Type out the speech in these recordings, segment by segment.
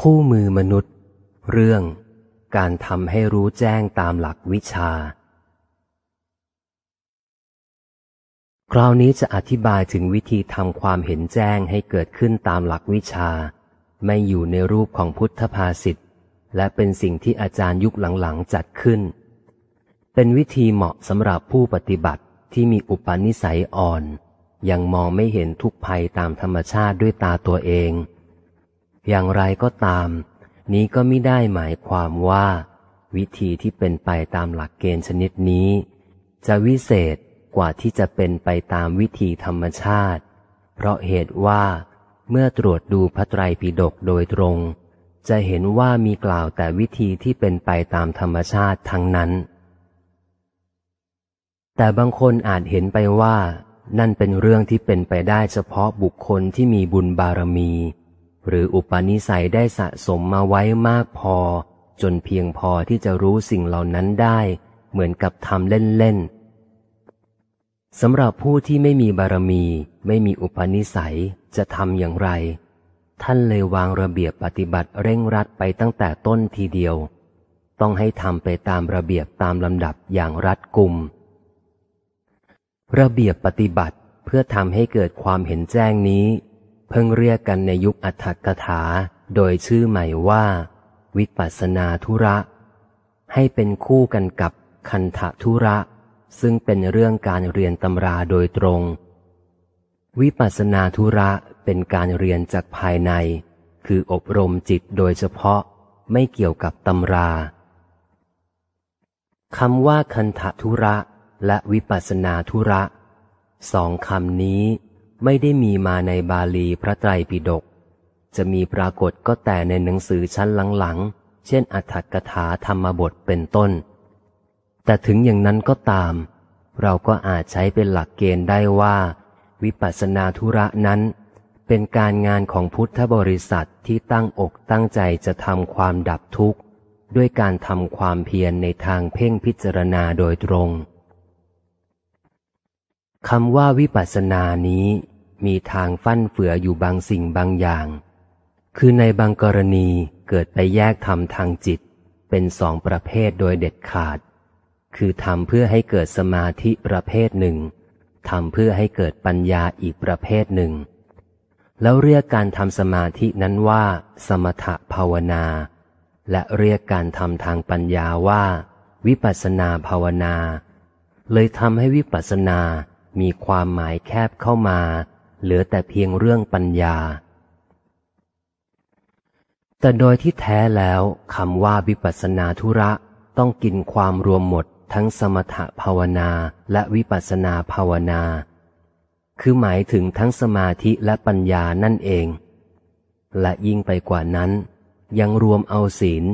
คู่มือมนุษย์ เรื่องการทำให้รู้แจ้งตามหลักวิชา คราวนี้จะอธิบายถึงวิธีทำความเห็นแจ้งให้เกิดขึ้นตามหลักวิชา ไม่อยู่ในรูปของพุทธภาษิตและเป็นสิ่งที่อาจารย์ยุคหลังๆจัดขึ้น เป็นวิธีเหมาะสำหรับผู้ปฏิบัติที่มีอุปนิสัยอ่อน ยังมองไม่เห็นทุกภัยตามธรรมชาติด้วยตาตัวเองอย่างไรก็ตามนี้ก็ไม่ได้หมายความว่า วิธีที่เป็นไปตามหลักเกณฑ์ชนิดนี้ จะวิเศษกว่าที่จะเป็นไปตามวิธีธรรมชาติ เพราะเหตุว่าเมื่อตรวจดูพระไตรปิฎกโดยตรง จะเห็นว่ามีกล่าวแต่วิธีที่เป็นไปตามธรรมชาติทั้งนั้น แต่บางคนอาจเห็นไปว่านั่นเป็นเรื่องที่เป็นไปได้เฉพาะบุคคลที่มีบุญบารมีหรืออุปนิสัยได้สะสมมาไว้มากพอ จนเพียงพอที่จะรู้สิ่งเหล่านั้นได้ เหมือนกับทำเล่นๆสำหรับผู้ที่ไม่มีบารมีไม่มีอุปนิสัยจะทำอย่างไร ท่านเลยวางระเบียบปฏิบัติเร่งรัดไปตั้งแต่ต้นทีเดียว ต้องให้ทำไปตามระเบียบตามลำดับอย่างรัดกุมระเบียบปฏิบัติเพื่อทำให้เกิดความเห็นแจ้งนี้เพิ่งเรียกกันในยุคอัถกถา โดยชื่อใหม่ว่า วิปัสนาธุระให้เป็นคู่กันกับคันธธุระซึ่งเป็นเรื่องการเรียนตำราโดยตรง วิปัสนาธุระเป็นการเรียนจากภายใน คืออบรมจิตโดยเฉพาะไม่เกี่ยวกับตำราคำว่าคันธธุระและวิปัสนาธุระสองคำนี้ไม่ได้มีมาในบาลีพระไตรปิฎกจะมีปรากฏก็แต่ในหนังสือชั้นหลังๆ เช่นอัถกถาธรรมบทเป็นต้น แต่ถึงอย่างนั้นก็ตาม เราก็อาจใช้เป็นหลักเกณฑ์ได้ว่า วิปัสสนาธุระนั้น เป็นการงานของพุทธบริษัทที่ตั้งอกตั้งใจจะทำความดับทุกข์ ด้วยการทำความเพียรในทางเพ่งพิจารณาโดยตรงคำว่าวิปัสสนานี้ มีทางฟั่นเฟืออยู่บางสิ่งบางอย่าง คือในบางกรณีเกิดไปแยกธรรมทางจิตเป็นสองประเภทโดยเด็ดขาด คือทำเพื่อให้เกิดสมาธิประเภทหนึ่ง ทำเพื่อให้เกิดปัญญาอีกประเภทหนึ่ง แล้วเรียกการทำสมาธินั้นว่า สมถภาวนา และเรียกการทำทางปัญญาว่า วิปัสนาภาวนา เลยทำให้วิปัสนามีความหมายแคบเข้ามา เหลือแต่เพียงเรื่องปัญญา แต่โดยที่แท้แล้วคำว่าวิปัสนาธุระต้องกินความรวมหมดทั้งสมถภาวนาและวิปัสนาภาวนา คือหมายถึงทั้งสมาธิและปัญญานั่นเอง และยิ่งไปกว่านั้น ยังรวมเอาศีล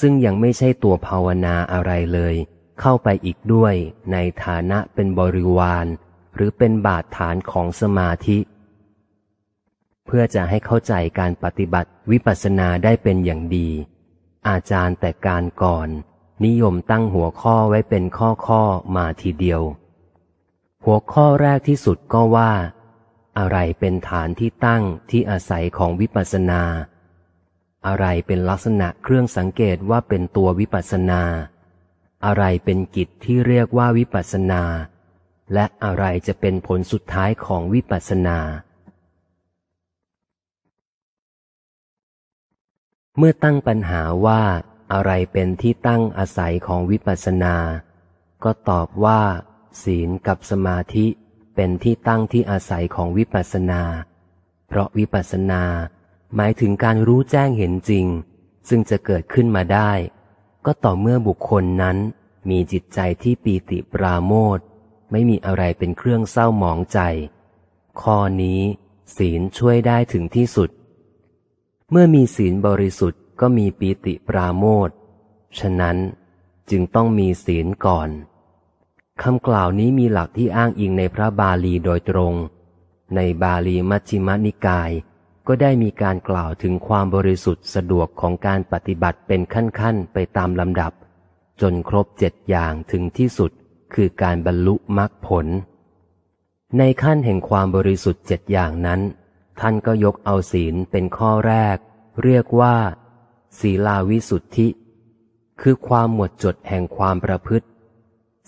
ซึ่งยังไม่ใช่ตัวภาวนาอะไรเลย เข้าไปอีกด้วยในฐานะเป็นบริวารหรือเป็นบาดฐานของสมาธิ เพื่อจะให้เข้าใจการปฏิบัติวิปัสสนาได้เป็นอย่างดี อาจารย์แต่การก่อน นิยมตั้งหัวข้อไว้เป็นข้อข้อมาทีเดียว หัวข้อแรกที่สุดก็ว่า อะไรเป็นฐานที่ตั้งที่อาศัยของวิปัสสนา อะไรเป็นลักษณะเครื่องสังเกตว่าเป็นตัววิปัสสนา อะไรเป็นกิจที่เรียกว่าวิปัสสนาและอะไรจะเป็นผลสุดท้ายของวิปัสสนา เมื่อตั้งปัญหาว่า อะไรเป็นที่ตั้งอาศัยของวิปัสสนา ก็ตอบว่า ศีลกับสมาธิเป็นที่ตั้งที่อาศัยของวิปัสสนา เพราะวิปัสสนาหมายถึงการรู้แจ้งเห็นจริง ซึ่งจะเกิดขึ้นมาได้ ก็ต่อเมื่อบุคคลนั้นมีจิตใจที่ปีติปราโมทไม่มีอะไรเป็นเครื่องเศร้าหมองใจ ข้อนี้ ศีลช่วยได้ถึงที่สุด เมื่อมีศีลบริสุทธิ์ก็มีปีติปราโมทฉะนั้นจึงต้องมีศีลก่อน คำกล่าวนี้มีหลักที่อ้างอิงในพระบาลีโดยตรง ในบาลีมัชฌิมนิกาย ก็ได้มีการกล่าวถึงความบริสุทธิ์สะดวกของการปฏิบัติเป็นขั้น ๆ ไปตามลำดับ จนครบเจ็ดอย่างถึงที่สุดคือการบรรลุมรรคผล ในขั้นแห่งความบริสุทธิ์เจ็ดอย่างนั้น ท่านก็ยกเอาศีลเป็นข้อแรก เรียกว่า ศีลาวิสุทธิ คือความหมดจดแห่งความประพฤติ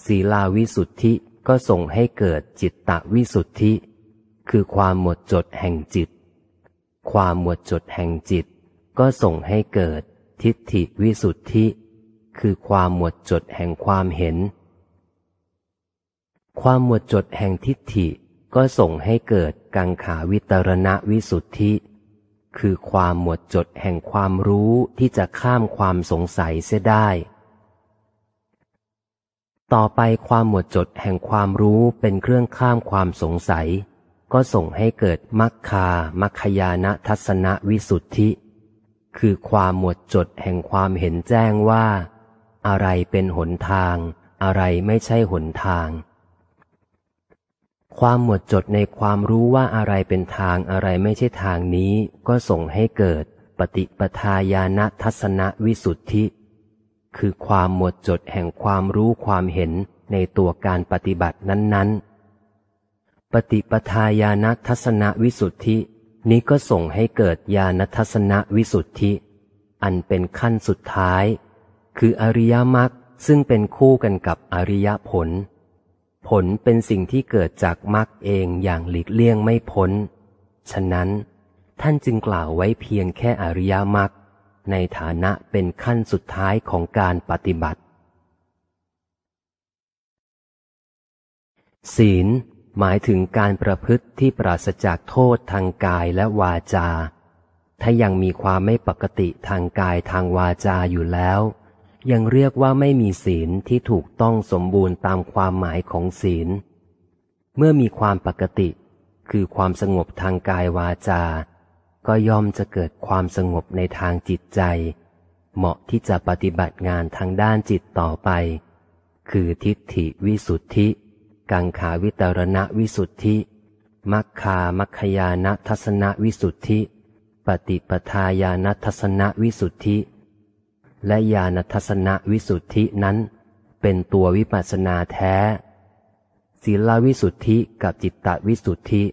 ศีลาวิสุทธิก็ส่งให้เกิดจิตตวิสุทธิ คือความหมดจดแห่งจิต ความหมดจดแห่งจิต ก็ส่งให้เกิดทิฏฐิวิสุทธิ คือความหมดจดแห่งความเห็นความหมดจดแห่งทิฏฐิก็ส่งให้เกิดกังขาวิตรณวิสุทธิ คือความหมดจดแห่งความรู้ที่จะข้ามความสงสัยเสียได้ ต่อไปความหมดจดแห่งความรู้เป็นเครื่องข้ามความสงสัย ก็ส่งให้เกิดมัคคามัคคยานะทัศนวิสุทธิ คือความหมดจดแห่งความเห็นแจ้งว่า อะไรเป็นหนทางอะไรไม่ใช่หนทางความหมดจดในความรู้ว่าอะไรเป็นทางอะไรไม่ใช่ทางนี้ ก็ส่งให้เกิดปฏิปทาญาณทัศนวิสุทธิ คือความหมดจดแห่งความรู้ความเห็นในตัวการปฏิบัตินั้นๆ ปฏิปทาญาณทัศนวิสุทธิ นี้ก็ส่งให้เกิดญาณทัศนวิสุทธิ อันเป็นขั้นสุดท้าย คืออริยมรรคซึ่งเป็นคู่กันกับอริยผลผลเป็นสิ่งที่เกิดจากมรรคเองอย่างหลีกเลี่ยงไม่พ้น ฉะนั้น ท่านจึงกล่าวไว้เพียงแค่อริยมรรคในฐานะเป็นขั้นสุดท้ายของการปฏิบัติ ศีลหมายถึงการประพฤติที่ปราศจากโทษทางกายและวาจา ถ้ายังมีความไม่ปกติทางกายทางวาจาอยู่แล้วยังเรียกว่าไม่มีศีลที่ถูกต้องสมบูรณ์ตามความหมายของศีลเมื่อมีความปกติ คือความสงบทางกายวาจาก็ย่อมจะเกิดความสงบในทางจิตใจ เหมาะที่จะปฏิบัติงานทางด้านจิตต่อไป คือทิฏฐิวิสุทธิ กังขาวิตรณะวิสุทธิ มัคคามัคคยานัทสนวิสุทธิ ปฏิปทายานัทสนวิสุทธิและญาณทัศนวิสุทธินั้นเป็นตัววิปัสนาแท้ศีลวิสุทธิกับจิตตวิสุทธิ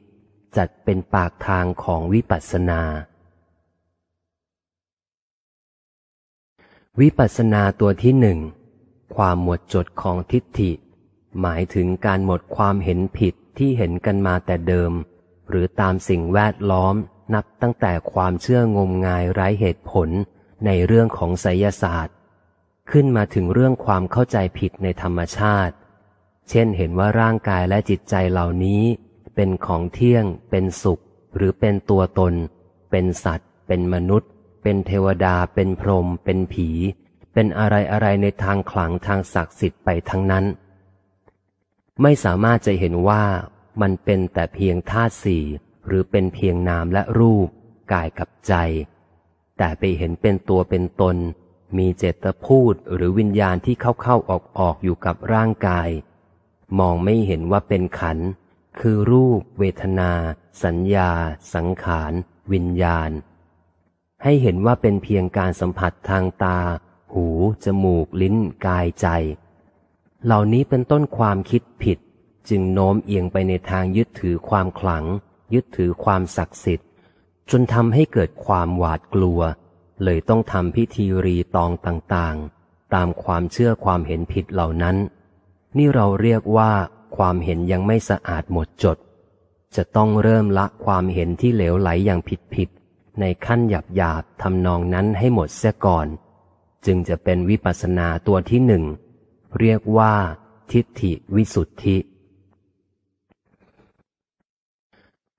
จัดเป็นปากทางของวิปัสนา วิปัสสนาตัวที่หนึ่งความหมดจดของทิฏฐิ หมายถึงการหมดความเห็นผิดที่เห็นกันมาแต่เดิม หรือตามสิ่งแวดล้อมนับตั้งแต่ความเชื่องมงายไร้เหตุผลในเรื่องของไสยศาสตร์ ขึ้นมาถึงเรื่องความเข้าใจผิดในธรรมชาติ เช่น เห็นว่าร่างกายและจิตใจเหล่านี้ เป็นของเที่ยง เป็นสุข หรือเป็นตัวตน เป็นสัตว์ เป็นมนุษย์ เป็นเทวดา เป็นพรหม เป็นผี เป็นอะไรอะไรในทางขลังทางศักดิ์สิทธิ์ไปทั้งนั้น ไม่สามารถจะเห็นว่ามันเป็นแต่เพียงธาตุสี่ หรือเป็นเพียงนามและรูป กายกับใจแต่ไปเห็นเป็นตัวเป็นตน มีเจตพูดหรือวิญญาณที่เข้าเข้าออกออกอยู่กับร่างกาย มองไม่เห็นว่าเป็นขัน คือรูป เวทนา สัญญา สังขาร วิญญาณ ให้เห็นว่าเป็นเพียงการสัมผัสทางตา หู จมูก ลิ้น กาย ใจ เหล่านี้เป็นต้นความคิดผิด จึงโน้มเอียงไปในทางยึดถือความขลัง ยึดถือความศักดิ์สิทธิจนทำให้เกิดความหวาดกลัว เลยต้องทำพิธีรีตองต่างๆ ตามความเชื่อความเห็นผิดเหล่านั้น นี่เราเรียกว่าความเห็นยังไม่สะอาดหมดจด จะต้องเริ่มละความเห็นที่เหลวไหลอย่างผิดๆ ในขั้นหยาบหยาบทำนองนั้นให้หมดเสียก่อน จึงจะเป็นวิปัสสนาตัวที่หนึ่ง เรียกว่า ทิฏฐิวิสุทธิ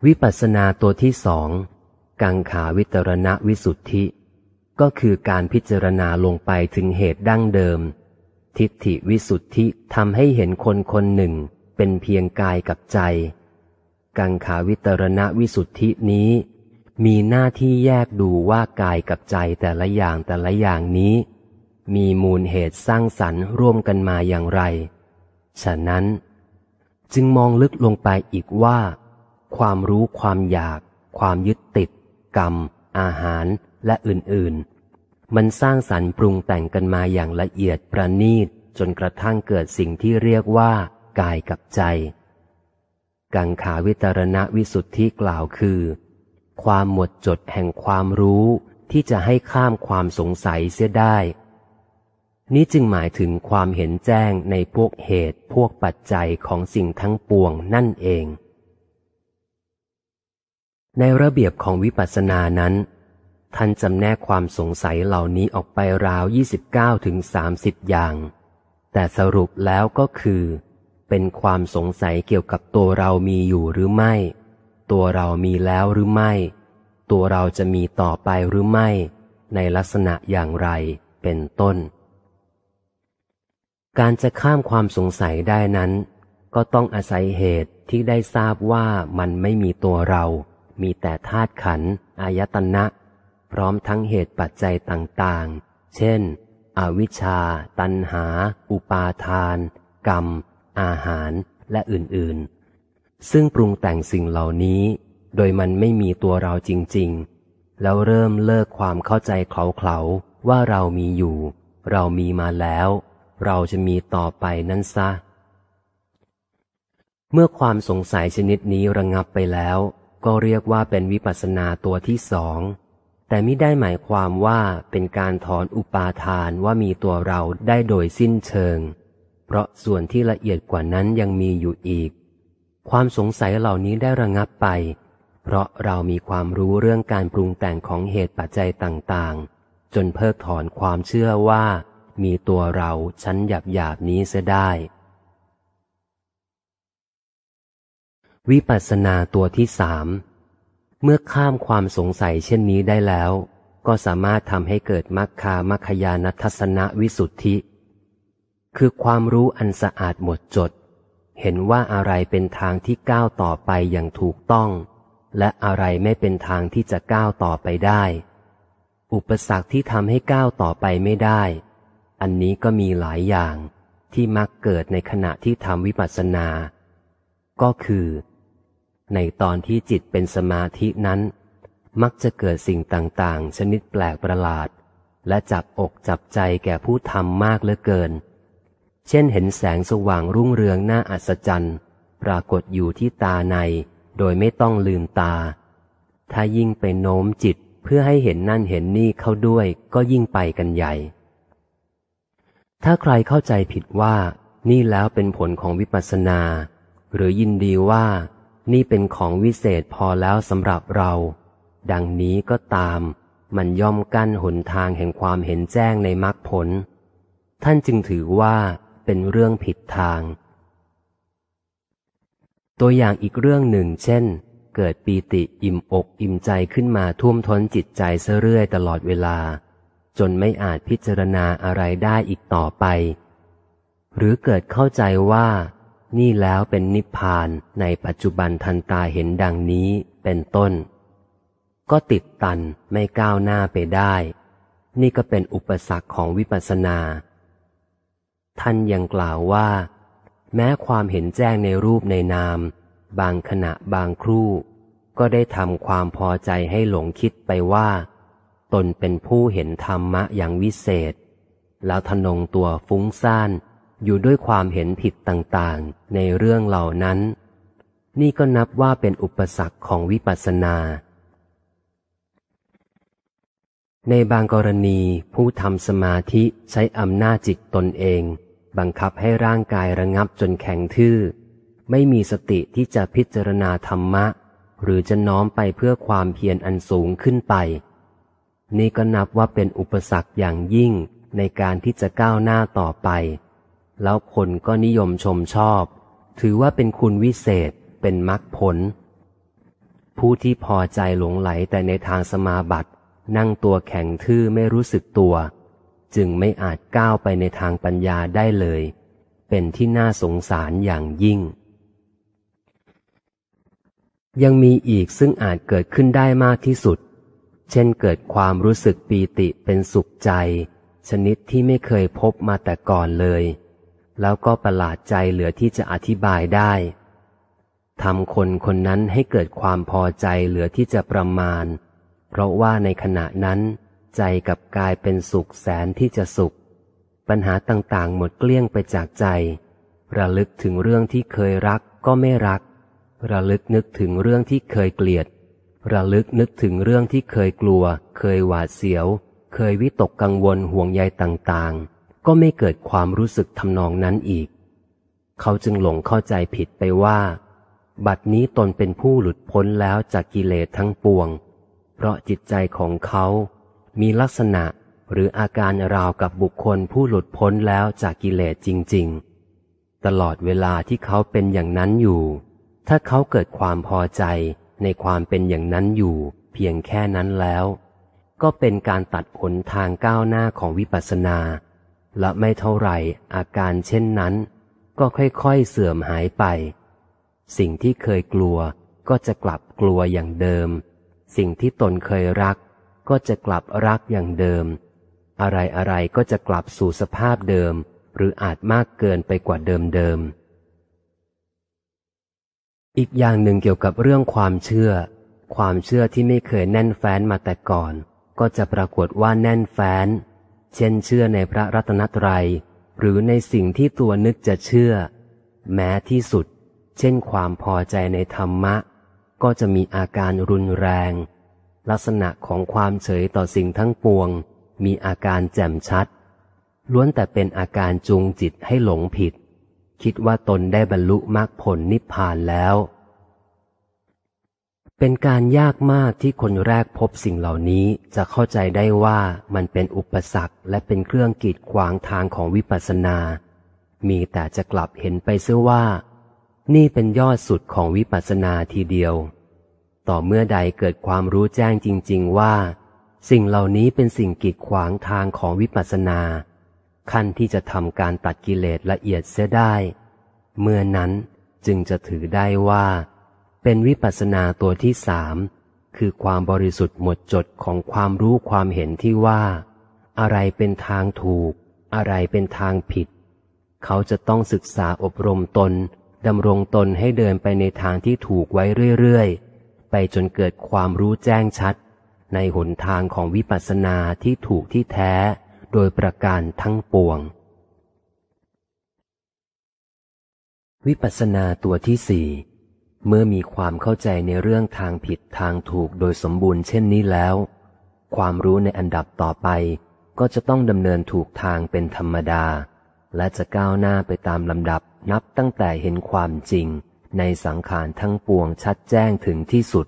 วิปัสสนาตัวที่สองกังขาวิตรณวิสุทธิก็คือการพิจารณาลงไปถึงเหตุดั้งเดิม ทิฏฐิวิสุทธิทำให้เห็นคนคนหนึ่งเป็นเพียงกายกับใจ กังขาวิตรณวิสุทธินี้ มีหน้าที่แยกดูว่า กายกับใจแต่ละอย่างแต่ละอย่างนี้ มีมูลเหตุสร้างสรรค์ร่วมกันมาอย่างไร ฉะนั้น จึงมองลึกลงไปอีกว่า ความรู้ความอยาก ความยึดติดกรรม อาหารและอื่นๆ มันสร้างสรรค์ปรุงแต่งกันมาอย่างละเอียดประณีต จนกระทั่งเกิดสิ่งที่เรียกว่า กายกับใจ กังขาวิตรณวิสุทธิกล่าวคือ ความหมดจดแห่งความรู้ที่จะให้ข้ามความสงสัยเสียได้ นี้จึงหมายถึงความเห็นแจ้งในพวกเหตุพวกปัจจัยของสิ่งทั้งปวงนั่นเองในระเบียบของวิปัสสนานั้น ท่านจำแนกความสงสัยเหล่านี้ออกไปราว29ถึงิบอย่าง แต่สรุปแล้วก็คือ เป็นความสงสัยเกี่ยวกับตัวเรามีอยู่หรือไม่ ตัวเรามีแล้วหรือไม่ ตัวเราจะมีต่อไปหรือไม่ ในลักษณะอย่างไรเป็นต้น การจะข้ามความสงสัยได้นั้น ก็ต้องอาศัยเหตุที่ได้ทราบว่ามันไม่มีตัวเรามีแต่ธาตุขันธ์อายตนะพร้อมทั้งเหตุปัจจัยต่างๆ เช่น อวิชชาตันหา อุปาทาน กรรม อาหารและอื่นๆ ซึ่งปรุงแต่งสิ่งเหล่านี้ โดยมันไม่มีตัวเราจริงๆ แล้วเริ่มเลิกความเข้าใจเขาๆว่าเรามีอยู่ เรามีมาแล้ว เราจะมีต่อไปนั้นซะ เมื่อความสงสัยชนิดนี้ระงงับไปแล้วก็เรียกว่าเป็นวิปัสสนาตัวที่สอง แต่ไม่ได้หมายความว่าเป็นการถอนอุปาทานว่ามีตัวเราได้โดยสิ้นเชิง เพราะส่วนที่ละเอียดกว่านั้นยังมีอยู่อีก ความสงสัยเหล่านี้ได้ระงับไป เพราะเรามีความรู้เรื่องการปรุงแต่งของเหตุปัจจัยต่างๆ จนเพิกถอนความเชื่อว่า มีตัวเราชั้นหยาบๆ นี้เสียได้วิปัสสนา ตัวที่สาม เมื่อข้ามความสงสัยเช่นนี้ได้แล้ว ก็สามารถทำให้เกิดมรคคามรคยานัทสนะวิสุทธิ คือความรู้อันสะอาดหมดจด เห็นว่าอะไรเป็นทางที่ก้าวต่อไปอย่างถูกต้อง และอะไรไม่เป็นทางที่จะก้าวต่อไปได้ อุปสรรคที่ทำให้ก้าวต่อไปไม่ได้ อันนี้ก็มีหลายอย่างที่มักเกิดในขณะที่ทำวิปัสสนา ก็คือในตอนที่จิตเป็นสมาธินั้น มักจะเกิดสิ่งต่าง ๆ ชนิดแปลกประหลาด และจับอกจับใจแก่ผู้ทำมากเหลือเกิน เช่นเห็นแสงสว่างรุ่งเรืองน่าอัศจรรย์ปรากฏอยู่ที่ตาในโดยไม่ต้องลืมตา ถ้ายิ่งไปโน้มจิตเพื่อให้เห็นนั่นเห็นนี่เข้าด้วยก็ยิ่งไปกันใหญ่ ถ้าใครเข้าใจผิดว่า นี่แล้วเป็นผลของวิปัสสนา หรือยินดีว่านี่เป็นของวิเศษพอแล้วสำหรับเรา ดังนี้ก็ตาม มันย่อมกั้นหนทางแห่งความเห็นแจ้งในมรรคผล ท่านจึงถือว่าเป็นเรื่องผิดทาง ตัวอย่างอีกเรื่องหนึ่งเช่น เกิดปีติอิ่มอกอิ่มใจขึ้นมาท่วมท้นจิตใจเสื่อเรื่อยตลอดเวลา จนไม่อาจพิจารณาอะไรได้อีกต่อไป หรือเกิดเข้าใจว่านี่แล้วเป็นนิพพานในปัจจุบันทันตาเห็นดังนี้เป็นต้น ก็ติดตันไม่ก้าวหน้าไปได้ นี่ก็เป็นอุปสรรคของวิปัสสนา ท่านยังกล่าวว่า แม้ความเห็นแจ้งในรูปในนาม บางขณะบางครู่ ก็ได้ทำความพอใจให้หลงคิดไปว่า ตนเป็นผู้เห็นธรรมะอย่างวิเศษ แล้วทนงตัวฟุ้งซ่านอยู่ด้วยความเห็นผิดต่างๆ ในเรื่องเหล่านั้น นี่ก็นับว่าเป็นอุปสรรคของวิปัสสนา ในบางกรณีผู้ทำสมาธิใช้อำนาจจิตตนเอง บังคับให้ร่างกายระงับจนแข็งทื่อ ไม่มีสติที่จะพิจารณาธรรมะ หรือจะน้อมไปเพื่อความเพียรอันสูงขึ้นไป นี่ก็นับว่าเป็นอุปสรรคอย่างยิ่งในการที่จะก้าวหน้าต่อไปแล้วคนก็นิยมชมชอบ ถือว่าเป็นคุณวิเศษ เป็นมรรคผล ผู้ที่พอใจหลงไหลแต่ในทางสมาบัติ นั่งตัวแข็งทื่อไม่รู้สึกตัว จึงไม่อาจก้าวไปในทางปัญญาได้เลย เป็นที่น่าสงสารอย่างยิ่ง ยังมีอีกซึ่งอาจเกิดขึ้นได้มากที่สุด เช่นเกิดความรู้สึกปีติเป็นสุขใจ ชนิดที่ไม่เคยพบมาแต่ก่อนเลยแล้วก็ประหลาดใจเหลือที่จะอธิบายได้ ทำคนคนนั้นให้เกิดความพอใจเหลือที่จะประมาณ เพราะว่าในขณะนั้น ใจกับกายเป็นสุขแสนที่จะสุข ปัญหาต่าง ๆ หมดเกลี้ยงไปจากใจ ระลึกถึงเรื่องที่เคยรักก็ไม่รัก ระลึกนึกถึงเรื่องที่เคยเกลียด ระลึกนึกถึงเรื่องที่เคยกลัว เคยหวาดเสียว เคยวิตกกังวลห่วงใยต่างๆก็ไม่เกิดความรู้สึกทำนองนั้นอีก เขาจึงหลงเข้าใจผิดไปว่า บัดนี้ตนเป็นผู้หลุดพ้นแล้วจากกิเลสทั้งปวง เพราะจิตใจของเขา มีลักษณะหรืออาการราวกับบุคคลผู้หลุดพ้นแล้วจากกิเลสจริง ๆ ตลอดเวลาที่เขาเป็นอย่างนั้นอยู่ ถ้าเขาเกิดความพอใจในความเป็นอย่างนั้นอยู่ เพียงแค่นั้นแล้ว ก็เป็นการตัดผลทางก้าวหน้าของวิปัสสนาและไม่เท่าไรอาการเช่นนั้น ก็ค่อยๆเสื่อมหายไป สิ่งที่เคยกลัวก็จะกลับกลัวอย่างเดิม สิ่งที่ตนเคยรักก็จะกลับรักอย่างเดิม อะไรๆก็จะกลับสู่สภาพเดิม หรืออาจมากเกินไปกว่าเดิมเดิม อีกอย่างหนึ่งเกี่ยวกับเรื่องความเชื่อ ความเชื่อที่ไม่เคยแน่นแฟ้นมาแต่ก่อน ก็จะปรากฏว่าแน่นแฟ้นเช่นเชื่อในพระรัตนตรัยหรือในสิ่งที่ตัวนึกจะเชื่อ แม้ที่สุด เช่นความพอใจในธรรมะก็จะมีอาการรุนแรง ลักษณะของความเฉยต่อสิ่งทั้งปวงมีอาการแจ่มชัด ล้วนแต่เป็นอาการจูงจิตให้หลงผิด คิดว่าตนได้บรรลุมรรคผลนิพพานแล้วเป็นการยากมากที่คนแรกพบสิ่งเหล่านี้จะเข้าใจได้ว่ามันเป็นอุปสรรคและเป็นเครื่องกีดขวางทางของวิปัสสนา มีแต่จะกลับเห็นไปเสียว่า นี่เป็นยอดสุดของวิปัสสนาทีเดียว ต่อเมื่อใดเกิดความรู้แจ้งจริง ๆว่า สิ่งเหล่านี้เป็นสิ่งกีดขวางทางของวิปัสสนา ขั้นที่จะทำการตัดกิเลสละเอียดเสียได้ เมื่อนั้นจึงจะถือได้ว่าเป็นวิปัสสนาตัวที่สามคือความบริสุทธิ์หมดจดของความรู้ความเห็นที่ว่า อะไรเป็นทางถูก อะไรเป็นทางผิด เขาจะต้องศึกษาอบรมตนดำรงตนให้เดินไปในทางที่ถูกไว้เรื่อยๆไปจนเกิดความรู้แจ้งชัด ในหนทางของวิปัสสนาที่ถูกที่แท้โดยประการทั้งปวง วิปัสสนาตัวที่สี่เมื่อมีความเข้าใจในเรื่องทางผิดทางถูกโดยสมบูรณ์เช่นนี้แล้ว ความรู้ในอันดับต่อไป ก็จะต้องดำเนินถูกทางเป็นธรรมดา และจะก้าวหน้าไปตามลำดับนับตั้งแต่เห็นความจริง ในสังขารทั้งปวงชัดแจ้งถึงที่สุด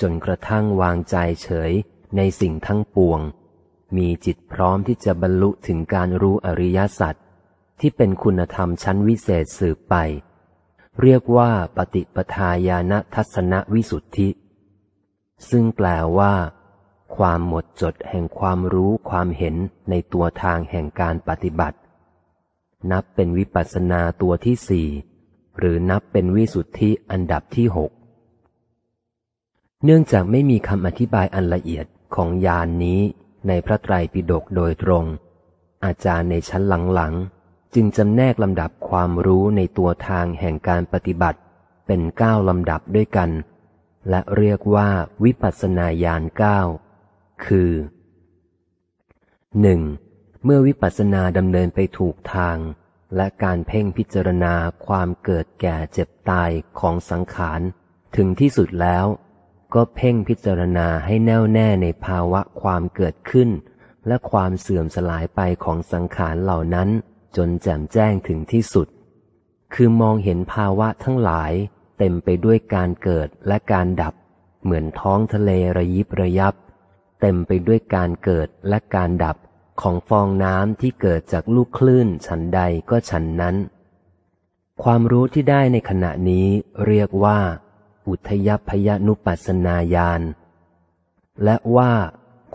จนกระทั่งวางใจเฉยในสิ่งทั้งปวง มีจิตพร้อมที่จะบรรลุถึงการรู้อริยสัจที่เป็นคุณธรรมชั้นวิเศษสืบไปเรียกว่า ปฏิปทาญาณทัศนวิสุทธิ ซึ่งแปลว่า ความหมดจดแห่งความรู้ความเห็นในตัวทางแห่งการปฏิบัติ นับเป็นวิปัสสนาตัวที่สี่ หรือนับเป็นวิสุทธิอันดับที่หก เนื่องจากไม่มีคำอธิบายอันละเอียดของยานนี้ในพระไตรปิฎกโดยตรง อาจารย์ในชั้นหลังจึงจำแนกลำดับความรู้ในตัวทางแห่งการปฏิบัติ เป็นเก้าลำดับด้วยกัน และเรียกว่าวิปัสสนาญาณเก้า คือ 1. เมื่อวิปัสสนาดำเนินไปถูกทาง และการเพ่งพิจารณาความเกิดแก่เจ็บตายของสังขารถึงที่สุดแล้ว ก็เพ่งพิจารณาให้แน่วแน่ในภาวะความเกิดขึ้น และความเสื่อมสลายไปของสังขารเหล่านั้นจนแจ่มแจ้งถึงที่สุด คือมองเห็นภาวะทั้งหลาย เต็มไปด้วยการเกิดและการดับ เหมือนท้องทะเลระยิบระยับ เต็มไปด้วยการเกิดและการดับของฟองน้ำที่เกิดจากลูกคลื่นฉันใดก็ฉันนั้น ความรู้ที่ได้ในขณะนี้เรียกว่าอุทยพยนุปัสนาญาณ และว่า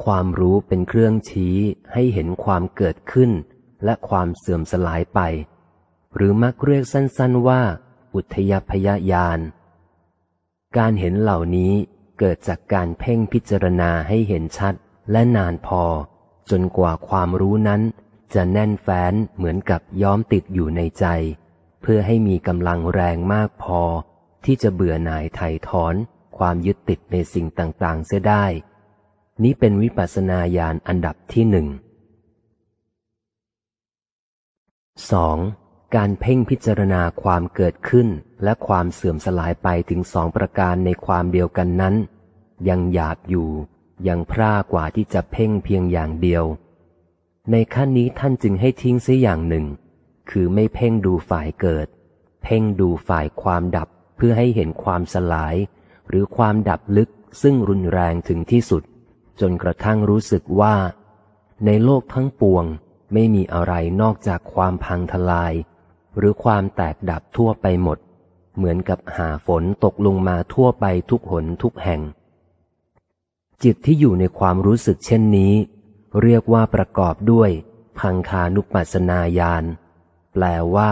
ความรู้เป็นเครื่องชี้ให้เห็นความเกิดขึ้นและความเสื่อมสลายไป หรือมักเรียกสั้นๆว่า อุทยพยายาน การเห็นเหล่านี้ เกิดจากการเพ่งพิจารณาให้เห็นชัด และนานพอ จนกว่าความรู้นั้น จะแน่นแฟ้นเหมือนกับย้อมติดอยู่ในใจ เพื่อให้มีกำลังแรงมากพอ ที่จะเบื่อหน่ายไถ่ถอน ความยึดติดในสิ่งต่างๆ เสียได้ นี้เป็นวิปัสสนาญาณอันดับที่หนึ่ง 2. การเพ่งพิจารณาความเกิดขึ้นและความเสื่อมสลายไปถึงสองประการในความเดียวกันนั้น ยังหยาบอยู่ยังพร่ากว่าที่จะเพ่งเพียงอย่างเดียว ในขั้นนี้ท่านจึงให้ทิ้งเสียอย่างหนึ่ง คือไม่เพ่งดูฝ่ายเกิด เพ่งดูฝ่ายความดับเพื่อให้เห็นความสลาย หรือความดับลึกซึ่งรุนแรงถึงที่สุด จนกระทั่งรู้สึกว่า ในโลกทั้งปวงไม่มีอะไรนอกจากความพังทลายหรือความแตกดับทั่วไปหมด เหมือนกับหาฝนตกลงมาทั่วไปทุกหนทุกแห่ง จิตที่อยู่ในความรู้สึกเช่นนี้ เรียกว่าประกอบด้วย พังคานุปัสนาญาณแปลว่า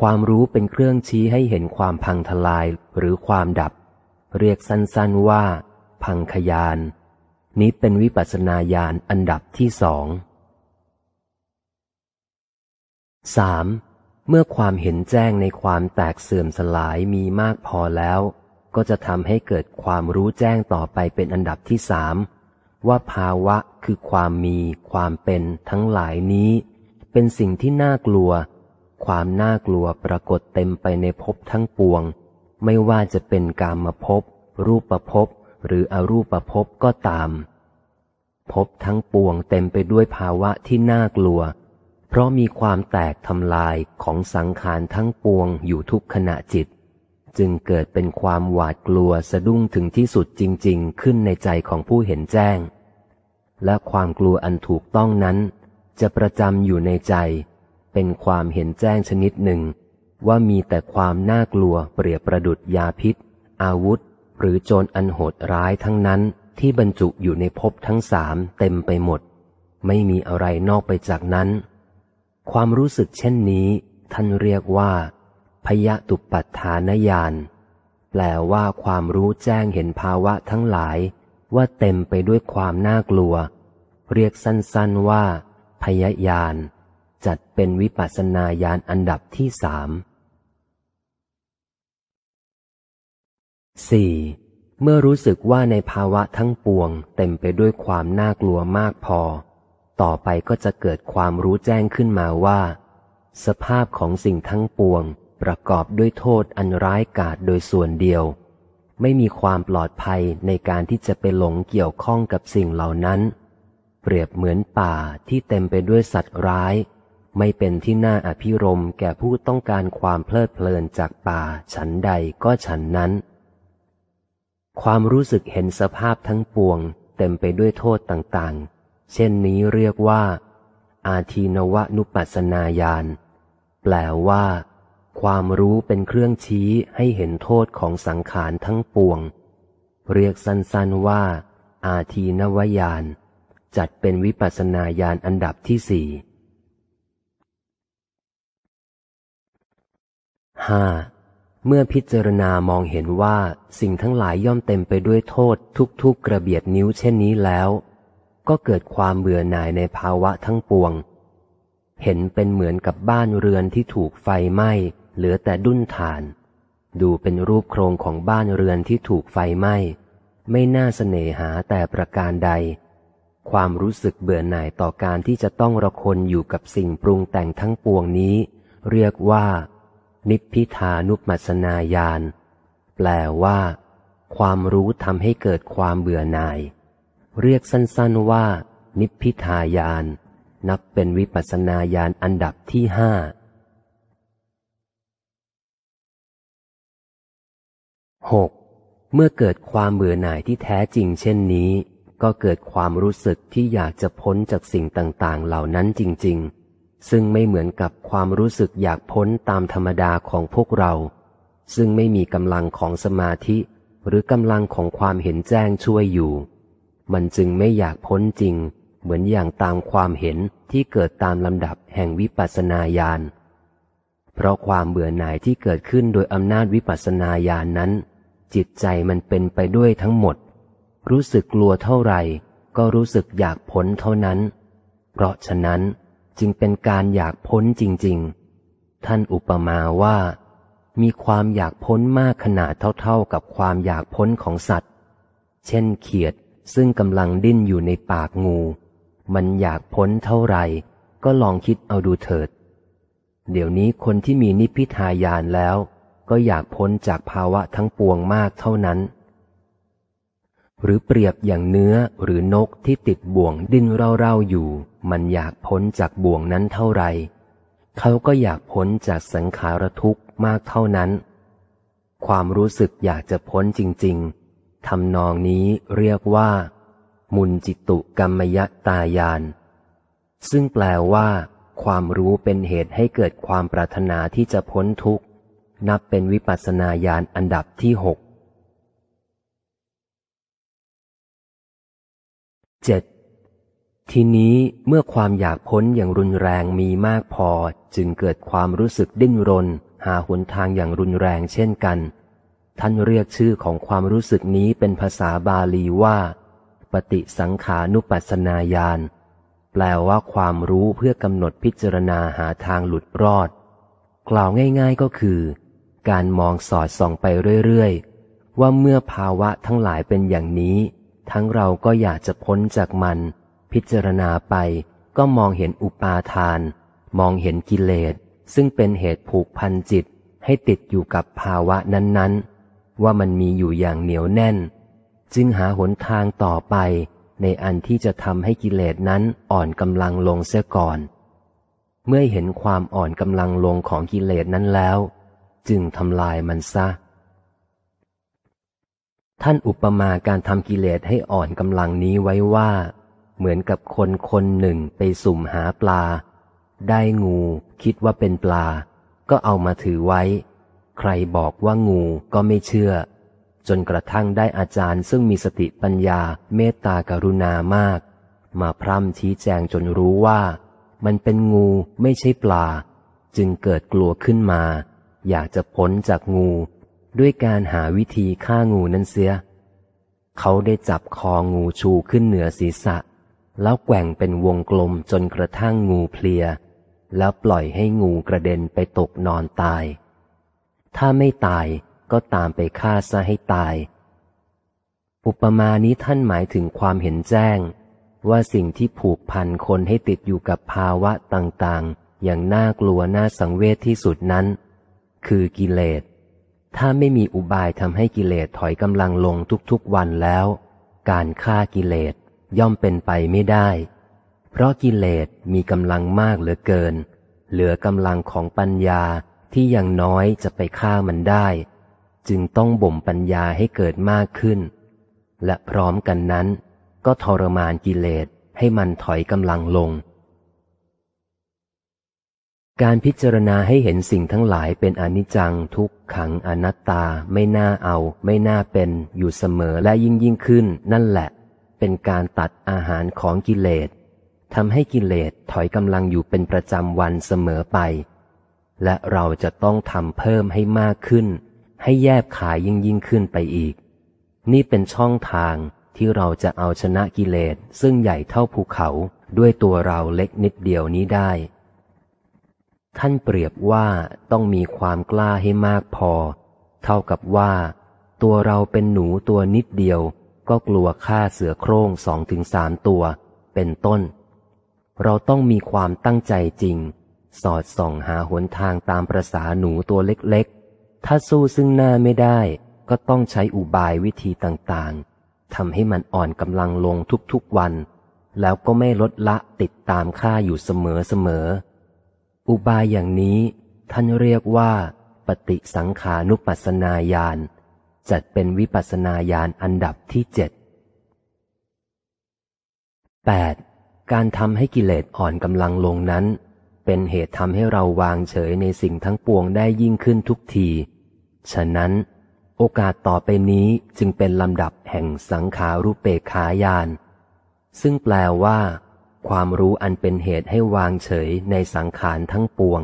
ความรู้เป็นเครื่องชี้ให้เห็นความพังทลายหรือความดับ เรียกสั้นๆว่าพังคยานนี้เป็นวิปัสนาญาณอันดับที่สอง 3. เมื่อความเห็นแจ้งในความแตกเสื่อมสลายมีมากพอแล้ว ก็จะทำให้เกิดความรู้แจ้งต่อไปเป็นอันดับที่สามว่าภาวะคือความมีความเป็นทั้งหลายนี้ เป็นสิ่งที่น่ากลัว ความน่ากลัวปรากฏเต็มไปในภพทั้งปวง ไม่ว่าจะเป็นกามภพรูปภพหรืออรูปภพก็ตามภพทั้งปวงเต็มไปด้วยภาวะที่น่ากลัวเพราะมีความแตกทำลายของสังขารทั้งปวงอยู่ทุกขณะจิต จึงเกิดเป็นความหวาดกลัวสะดุ้งถึงที่สุดจริงๆ ขึ้นในใจของผู้เห็นแจ้ง และความกลัวอันถูกต้องนั้นจะประจำอยู่ในใจ เป็นความเห็นแจ้งชนิดหนึ่ง ว่ามีแต่ความน่ากลัวเปรียบประดุดยาพิษ อาวุธ หรือโจรอันโหดร้ายทั้งนั้นที่บรรจุอยู่ในภพทั้งสามเต็มไปหมด ไม่มีอะไรนอกไปจากนั้นความรู้สึกเช่นนี้ท่านเรียกว่า พยตุปัฏฐานญาณ แปลว่าความรู้แจ้งเห็นภาวะทั้งหลายว่าเต็มไปด้วยความน่ากลัว เรียกสั้นๆว่า พยญาณจัดเป็นวิปัสสนาญาณอันดับที่สาม 4. เมื่อรู้สึกว่าในภาวะทั้งปวงเต็มไปด้วยความน่ากลัวมากพอต่อไปก็จะเกิดความรู้แจ้งขึ้นมาว่า สภาพของสิ่งทั้งปวง ประกอบด้วยโทษอันร้ายกาจโดยส่วนเดียว ไม่มีความปลอดภัยในการที่จะไปหลงเกี่ยวข้องกับสิ่งเหล่านั้น เปรียบเหมือนป่าที่เต็มไปด้วยสัตว์ร้าย ไม่เป็นที่น่าอภิรมแก่ผู้ต้องการความเพลิดเพลินจากป่าฉันใดก็ฉันนั้น ความรู้สึกเห็นสภาพทั้งปวง เต็มไปด้วยโทษต่างๆเช่นนี้เรียกว่า อาทีนวนุปัสนาญาณแปลว่า ความรู้เป็นเครื่องชี้ให้เห็นโทษของสังขารทั้งปวง เรียกสั้นๆว่า อาทีนวญาณจัดเป็นวิปัสนาญาณอันดับที่สี่ห้าเมื่อพิจารณามองเห็นว่าสิ่งทั้งหลายย่อมเต็มไปด้วยโทษทุกๆกกระเบียดนิ้วเช่นนี้แล้วก็เกิดความเบื่อหน่ายในภาวะทั้งปวง เห็นเป็นเหมือนกับบ้านเรือนที่ถูกไฟไหม้เหลือแต่ดุ้นฐาน ดูเป็นรูปโครงของบ้านเรือนที่ถูกไฟไหม้ ไม่น่าเสน่หาแต่ประการใด ความรู้สึกเบื่อหน่ายต่อการที่จะต้องระคนอยู่กับสิ่งปรุงแต่งทั้งปวงนี้ เรียกว่า นิพพิทานุปัสนาญาณ แปลว่า ความรู้ทำให้เกิดความเบื่อหน่ายเรียกสั้นๆว่า นิพพิทายาน นับเป็นวิปัสนาญาณอันดับที่ห้าหกเมื่อเกิดความเบื่อหน่ายที่แท้จริงเช่นนี้ ก็เกิดความรู้สึกที่อยากจะพ้นจากสิ่งต่างๆเหล่านั้นจริงๆ ซึ่งไม่เหมือนกับความรู้สึกอยากพ้นตามธรรมดาของพวกเรา ซึ่งไม่มีกำลังของสมาธิหรือกำลังของความเห็นแจ้งช่วยอยู่มันจึงไม่อยากพ้นจริง เหมือนอย่างตามความเห็นที่เกิดตามลำดับแห่งวิปัสสนาญาณ เพราะความเบื่อหน่ายที่เกิดขึ้นโดยอำนาจวิปัสสนาญาณนนั้น จิตใจมันเป็นไปด้วยทั้งหมด รู้สึกกลัวเท่าไหร่ ก็รู้สึกอยากพ้นเท่านั้น เพราะฉะนั้น จึงเป็นการอยากพ้นจริงๆ ท่านอุปมาว่า มีความอยากพ้นมากขนาดเท่าๆ กับความอยากพ้นของสัตว์ เช่นเขียดซึ่งกำลังดิ้นอยู่ในปากงู มันอยากพ้นเท่าไหร่ก็ลองคิดเอาดูเถิด เดี๋ยวนี้คนที่มีนิพพิทายานแล้ว ก็อยากพ้นจากภาวะทั้งปวงมากเท่านั้น หรือเปรียบอย่างเนื้อหรือนกที่ติดบ่วงดิ้นเร่าๆอยู่ มันอยากพ้นจากบ่วงนั้นเท่าไร เขาก็อยากพ้นจากสังขารทุกข์มากเท่านั้น ความรู้สึกอยากจะพ้นจริงๆทำนองนี้เรียกว่า มุนจิตุกรรมยตายาน ซึ่งแปลว่าความรู้เป็นเหตุให้เกิดความปรารถนาที่จะพ้นทุกข์ นับเป็นวิปัสสนาญาณอันดับที่หกเจ็ดทีนี้เมื่อความอยากพ้นอย่างรุนแรงมีมากพอจึงเกิดความรู้สึกดิ้นรน หาหนทางอย่างรุนแรงเช่นกันท่านเรียกชื่อของความรู้สึกนี้เป็นภาษาบาลีว่า ปฏิสังขานุปัสนาญาณ แปลว่าความรู้เพื่อกำหนดพิจารณาหาทางหลุดรอด กล่าวง่ายๆก็คือ การมองสอดส่องไปเรื่อยๆว่าเมื่อภาวะทั้งหลายเป็นอย่างนี้ ทั้งเราก็อยากจะพ้นจากมัน พิจารณาไป ก็มองเห็นอุปาทาน มองเห็นกิเลสซึ่งเป็นเหตุผูกพันจิต ให้ติดอยู่กับภาวะนั้นๆว่ามันมีอยู่อย่างเหนียวแน่น จึงหาหนทางต่อไป ในอันที่จะทำให้กิเลสนั้นอ่อนกำลังลงเสียก่อน เมื่อเห็นความอ่อนกำลังลงของกิเลสนั้นแล้ว จึงทำลายมันซะ ท่านอุปมาการทำกิเลสให้อ่อนกำลังนี้ไว้ว่า เหมือนกับคนคนหนึ่งไปสุ่มหาปลา ได้งู คิดว่าเป็นปลา ก็เอามาถือไว้ใครบอกว่างูก็ไม่เชื่อ จนกระทั่งได้อาจารย์ซึ่งมีสติปัญญาเมตตากรุณามาก มาพร่ำชี้แจงจนรู้ว่ามันเป็นงูไม่ใช่ปลา จึงเกิดกลัวขึ้นมา อยากจะพ้นจากงู ด้วยการหาวิธีฆ่างูนั้นเสียเขาได้จับคองูชูขึ้นเหนือศีรษะ แล้วแกว่งเป็นวงกลมจนกระทั่งงูเพลีย แล้วปล่อยให้งูกระเด็นไปตกนอนตายถ้าไม่ตายก็ตามไปฆ่าซะให้ตายอุปมานี้ท่านหมายถึงความเห็นแจ้ง ว่าสิ่งที่ผูกพันคนให้ติดอยู่กับภาวะต่างๆ อย่างน่ากลัวน่าสังเวชที่สุดนั้น คือกิเลส ถ้าไม่มีอุบายทำให้กิเลสถอยกำลังลงทุกๆ วันแล้ว การฆ่ากิเลสย่อมเป็นไปไม่ได้ เพราะกิเลสมีกำลังมากเหลือเกิน เหลือกำลังของปัญญาที่อย่างน้อยจะไปฆ่ามันได้ จึงต้องบ่มปัญญาให้เกิดมากขึ้น และพร้อมกันนั้น ก็ทรมานกิเลสให้มันถอยกำลังลง การพิจารณาให้เห็นสิ่งทั้งหลายเป็นอนิจจังทุกขังอนัตตาไม่น่าเอาไม่น่าเป็น อยู่เสมอและยิ่งยิ่งขึ้นนั่นแหละ เป็นการตัดอาหารของกิเลสทำให้กิเลสถอยกำลังอยู่เป็นประจำวันเสมอไปและเราจะต้องทำเพิ่มให้มากขึ้น ให้แยบขายยิ่งยิ่งขึ้นไปอีก นี่เป็นช่องทางที่เราจะเอาชนะกิเลสซึ่งใหญ่เท่าภูเขาด้วยตัวเราเล็กนิดเดียวนี้ได้ ท่านเปรียบว่าต้องมีความกล้าให้มากพอ เท่ากับว่า ตัวเราเป็นหนูตัวนิดเดียว ก็กลัวฆ่าเสือโคร่งสองถึงสามตัว เป็นต้น เราต้องมีความตั้งใจจริงสอดส่องหาหนทางตามประษาหนูตัวเล็กๆ ถ้าสู้ซึ่งหน้าไม่ได้ ก็ต้องใช้อุบายวิธีต่างๆ ทำให้มันอ่อนกำลังลงทุก ๆ วัน แล้วก็ไม่ลดละติดตามข้าอยู่เสมอเสมอ อุบายอย่างนี้ ท่านเรียกว่า ปฏิสังขานุปัสนาญาณจัดเป็นวิปัสนาญาณอันดับที่เจ็ด 8. การทำให้กิเลสอ่อนกำลังลงนั้นเป็นเหตุทำให้เราวางเฉยในสิ่งทั้งปวงได้ยิ่งขึ้นทุกที ฉะนั้น โอกาสต่อไปนี้จึงเป็นลำดับแห่งสังขารุปเปกขายานซึ่งแปลว่า ความรู้อันเป็นเหตุให้วางเฉยในสังขารทั้งปวง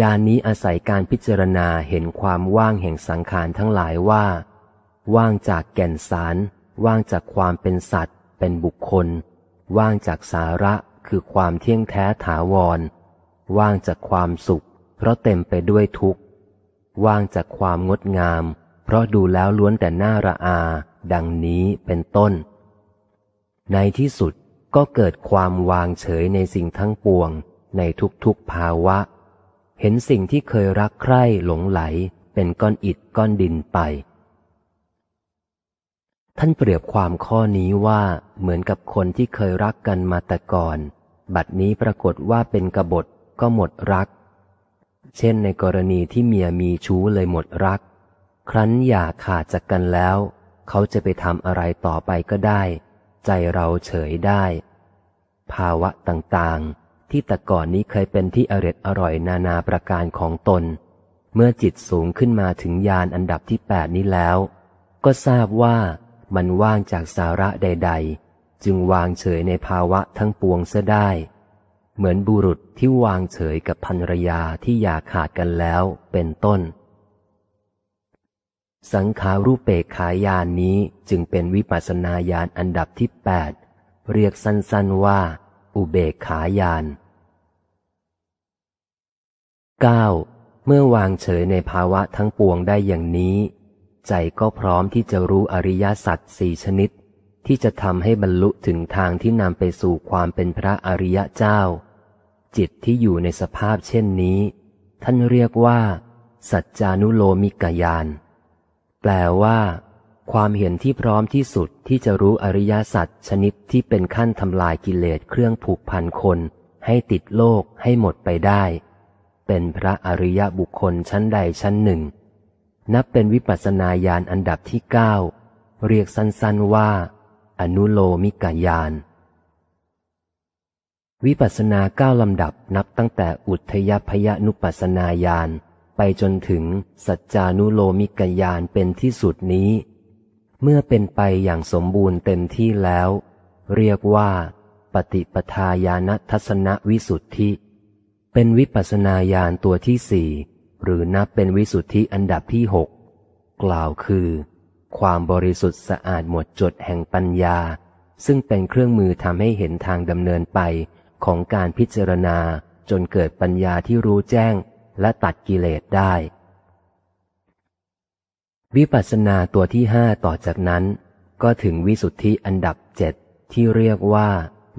ยานนี้อาศัยการพิจารณาเห็นความว่างแห่งสังขารทั้งหลายว่า ว่างจากแก่นสาร ว่างจากความเป็นสัตว์ เป็นบุคคล ว่างจากสาระคือความเที่ยงแท้ถาวร ว่างจากความสุข เพราะเต็มไปด้วยทุกข์ ว่างจากความงดงาม เพราะดูแล้วล้วนแต่น่าระอา ดังนี้เป็นต้น ในที่สุดก็เกิดความวางเฉยในสิ่งทั้งปวงในทุกๆภาวะ เห็นสิ่งที่เคยรักใคร่หลงไหล เป็นก้อนอิดก้อนดินไป ท่านเปรียบความข้อนี้ว่าเหมือนกับคนที่เคยรักกันมาแต่ก่อนบัดนี้ปรากฏว่าเป็นกบฏก็หมดรัก เช่นในกรณีที่เมียมีชู้เลยหมดรัก ครั้นอย่าขาดจากกันแล้ว เขาจะไปทำอะไรต่อไปก็ได้ ใจเราเฉยได้ ภาวะต่างๆ ที่แต่ก่อนนี้เคยเป็นที่อร็จอร่อยนานาประการของตน เมื่อจิตสูงขึ้นมาถึงยานอันดับที่แปดนี้แล้วก็ทราบว่ามันว่างจากสาระใด ๆจึงวางเฉยในภาวะทั้งปวงเสียได้ เหมือนบุรุษที่วางเฉยกับภรรยาที่อยากขาดกันแล้วเป็นต้น สังขารูปเปกขายานนี้จึงเป็นวิปัสสนาญาณอันดับที่แปดเรียกสั้นๆว่า อุเบกขายาน 9. เมื่อวางเฉยในภาวะทั้งปวงได้อย่างนี้ ใจก็พร้อมที่จะรู้อริยสัจสี่ชนิดที่จะทำให้บรรลุถึงทางที่นำไปสู่ความเป็นพระอริยะเจ้า จิตที่อยู่ในสภาพเช่นนี้ ท่านเรียกว่า สัจจานุโลมิกยานแปลว่า ความเห็นที่พร้อมที่สุดที่จะรู้อริยสัจชนิดที่เป็นขั้นทำลายกิเลสเครื่องผูกพันคนให้ติดโลกให้หมดไปได้ เป็นพระอริยบุคคลชั้นใดชั้นหนึ่ง นับเป็นวิปัสสนาญาณอันดับที่เก้าเรียกสั้นๆว่าอนุโลมิกายาน วิปัสสนาเก้าลำดับนับตั้งแต่อุทยพยนุปัสสนาญาณไปจนถึงสัจจานุโลมิกายานเป็นที่สุดนี้ เมื่อเป็นไปอย่างสมบูรณ์เต็มที่แล้ว เรียกว่าปฏิปทาญาณทัศนวิสุทธิเป็นวิปัสนาญาณตัวที่สี่หรือนับเป็นวิสุทธิอันดับที่หกกล่าวคือความบริสุทธิ์สะอาดหมดจดแห่งปัญญา ซึ่งเป็นเครื่องมือทำให้เห็นทางดำเนินไปของการพิจารณาจนเกิดปัญญาที่รู้แจ้งและตัดกิเลสได้ วิปัสสนาตัวที่ห้าต่อจากนั้น ก็ถึงวิสุทธิอันดับเจ็ดที่เรียกว่า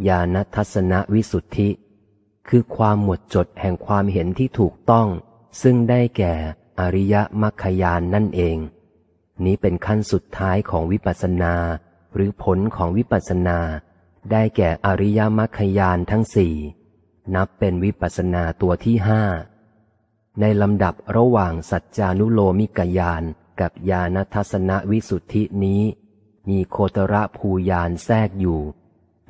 ญาณทัศนวิสุทธิ คือความหมดจดแห่งความเห็นที่ถูกต้อง ซึ่งได้แก่อริยมรรคยานนั่นเองนี้เป็นขั้นสุดท้ายของวิปัสสนาหรือผลของวิปัสสนา ได้แก่อริยมรรคยานทั้งสี่นับเป็นวิปัสสนาตัวที่ห้าในลำดับระหว่างสัจจานุโลมิกยานกับยาณทัศนวิสุทธินี้ มีโคตรภูยานแทรกอยู่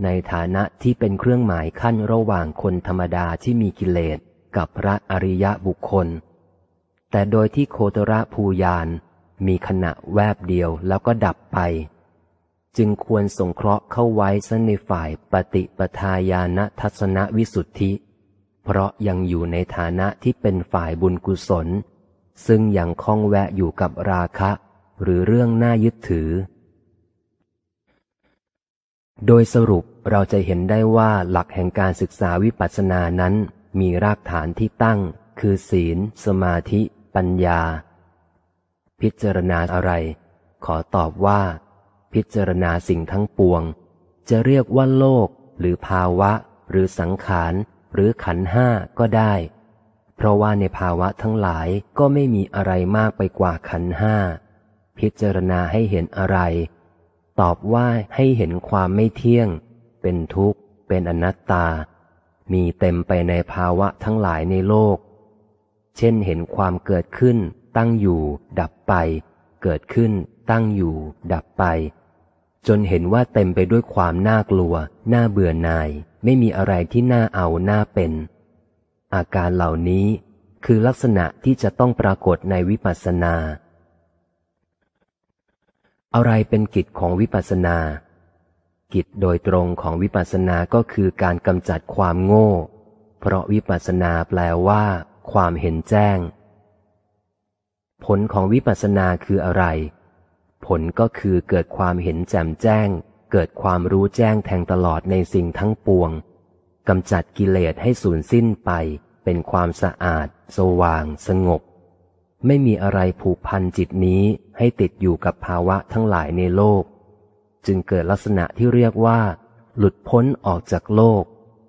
ในฐานะที่เป็นเครื่องหมายขั้นระหว่างคนธรรมดาที่มีกิเลส กับพระอริยะบุคคล แต่โดยที่โคตรภูยานมีขณะแวบเดียวแล้วก็ดับไป จึงควรสงเคราะห์เข้าไว้สในฝ่ายปฏิปทาญาณทัศนวิสุทธิ เพราะยังอยู่ในฐานะที่เป็นฝ่ายบุญกุศล ซึ่งยังคล้องแวะอยู่กับราคะ หรือเรื่องน่ายึดถือ โดยสรุปเราจะเห็นได้ว่าหลักแห่งการศึกษาวิปัสสนานั้นมีรากฐานที่ตั้งคือศีล สมาธิ ปัญญาพิจารณาอะไร ขอตอบว่า พิจารณาสิ่งทั้งปวง จะเรียกว่าโลกหรือภาวะหรือสังขาร หรือขันห้าก็ได้ เพราะว่าในภาวะทั้งหลายก็ไม่มีอะไรมากไปกว่าขันห้า พิจารณาให้เห็นอะไร ตอบว่าให้เห็นความไม่เที่ยง เป็นทุกข์ เป็นอนัตตา มีเต็มไปในภาวะทั้งหลายในโลก เช่นเห็นความเกิดขึ้นตั้งอยู่ดับไป เกิดขึ้น ตั้งอยู่ดับไป จนเห็นว่าเต็มไปด้วยความน่ากลัว น่าเบื่อหน่าย ไม่มีอะไรที่น่าเอาน่าเป็น อาการเหล่านี้ คือลักษณะที่จะต้องปรากฏในวิปัสสนา อะไรเป็นกิจของวิปัสสนา กิจโดยตรงของวิปัสสนาก็คือการกำจัดความโง่ เพราะวิปัสสนาแปลว่า ความเห็นแจ้งผลของวิปัสสนาคืออะไร ผลก็คือเกิดความเห็นแจ่มแจ้ง เกิดความรู้แจ้งแทงตลอดในสิ่งทั้งปวง กำจัดกิเลสให้สูญสิ้นไป เป็นความสะอาด สว่างสงบ ไม่มีอะไรผูกพันจิตนี้ให้ติดอยู่กับภาวะทั้งหลายในโลก จึงเกิดลักษณะที่เรียกว่า หลุดพ้นออกจากโลก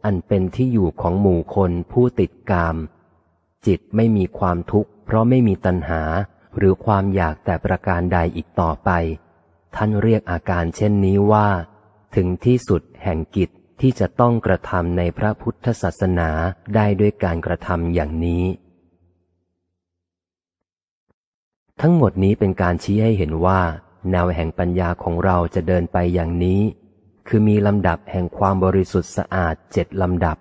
อันเป็นที่อยู่ของหมู่คนผู้ติดกามจิตไม่มีความทุกข์เพราะไม่มีตัณหาหรือความอยากแต่ประการใดอีกต่อไป ท่านเรียกอาการเช่นนี้ว่า ถึงที่สุดแห่งกิจ ที่จะต้องกระทำในพระพุทธศาสนาได้ด้วยการกระทำอย่างนี้ ทั้งหมดนี้เป็นการชี้ให้เห็นว่า แนวแห่งปัญญาของเราจะเดินไปอย่างนี้ คือมีลำดับแห่งความบริสุทธิ์สะอาดเจ็ดลำดับ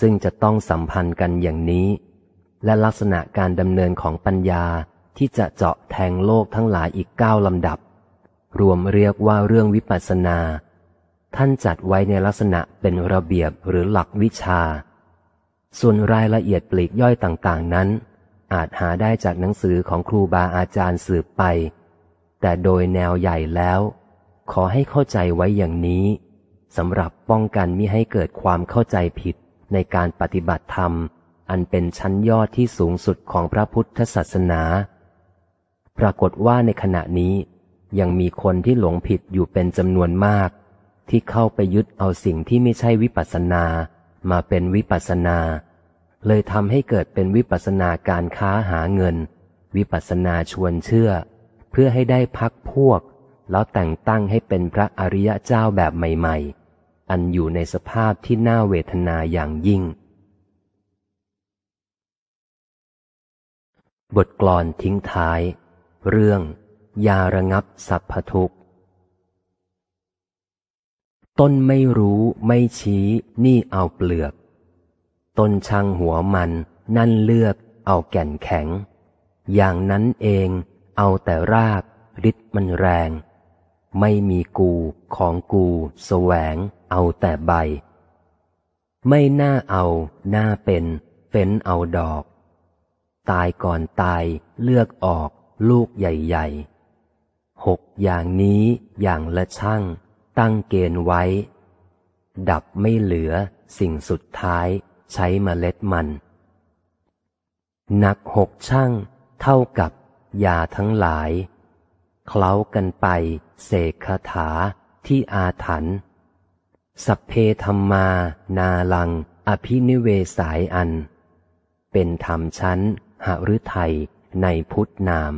ซึ่งจะต้องสัมพันธ์กันอย่างนี้และลักษณะการดำเนินของปัญญาที่จะเจาะแทงโลกทั้งหลายอีกเก้าลำดับ รวมเรียกว่าเรื่องวิปัสสนา ท่านจัดไว้ในลักษณะเป็นระเบียบหรือหลักวิชา ส่วนรายละเอียดปลีกย่อยต่างๆนั้น อาจหาได้จากหนังสือของครูบาอาจารย์สืบไป แต่โดยแนวใหญ่แล้ว ขอให้เข้าใจไว้อย่างนี้สำหรับป้องกันมิให้เกิดความเข้าใจผิดในการปฏิบัติธรรมอันเป็นชั้นยอดที่สูงสุดของพระพุทธศาสนา ปรากฏว่าในขณะนี้ ยังมีคนที่หลงผิดอยู่เป็นจำนวนมาก ที่เข้าไปยึดเอาสิ่งที่ไม่ใช่วิปัสสนามาเป็นวิปัสสนา เลยทำให้เกิดเป็นวิปัสสนาการค้าหาเงิน วิปัสสนาชวนเชื่อ เพื่อให้ได้พักพวก แล้วแต่งตั้งให้เป็นพระอริยะเจ้าแบบใหม่ ๆ อันอยู่ในสภาพที่น่าเวทนาอย่างยิ่งบทกลอนทิ้งท้าย เรื่องยาระงับสัพพทุกต้นไม่รู้ไม่ชี้นี่เอาเปลือก ต้นช่างหัวมันนั่นเลือกเอาแก่นแข็ง อย่างนั้นเองเอาแต่รากฤทธิ์มันแรง ไม่มีกู ของกูแสวง เอาแต่ใบ ไม่น่าเอาน่าเป็นเป็นเอาดอกตายก่อนตายเลือกออกลูกใหญ่ ๆ หกอย่างนี้อย่างละช่างตั้งเกณฑ์ไว้ ดับไม่เหลือสิ่งสุดท้ายใช้เมล็ดมัน หนักหกช่างเท่ากับ ยาทั้งหลาย เคล้ากันไป เสกคาถา ที่อาถรรพ์สัพเพธรรมา นาลัง อภินิเวสายอัน เป็นธรรมชั้นหฤทัยในพุทธนาม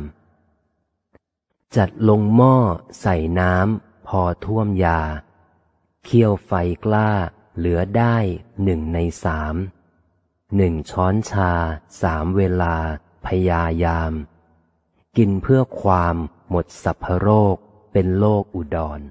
จัดลงหม้อใส่น้ำพอท่วมยา เคี่ยวไฟกล้าเหลือได้หนึ่งในสาม หนึ่งช้อนชาสามเวลาพยายาม กินเพื่อความหมดสัพพโรคเป็นโลกอุดร